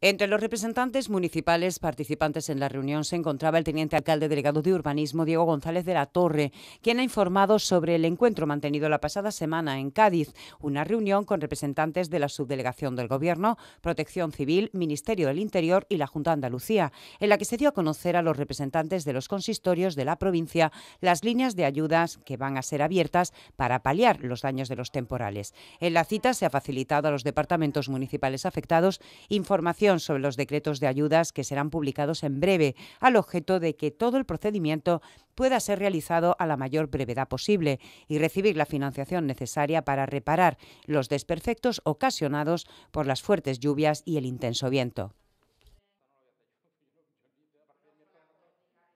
Entre los representantes municipales participantes en la reunión se encontraba el teniente alcalde delegado de urbanismo Diego González de la Torre, quien ha informado sobre el encuentro mantenido la pasada semana en Cádiz, una reunión con representantes de la subdelegación del Gobierno, Protección Civil, Ministerio del Interior y la Junta de Andalucía, en la que se dio a conocer a los representantes de los consistorios de la provincia las líneas de ayudas que van a ser abiertas para paliar los daños de los temporales. En la cita se ha facilitado a los departamentos municipales afectados información sobre los decretos de ayudas que serán publicados en breve, al objeto de que todo el procedimiento pueda ser realizado a la mayor brevedad posible y recibir la financiación necesaria para reparar los desperfectos ocasionados por las fuertes lluvias y el intenso viento.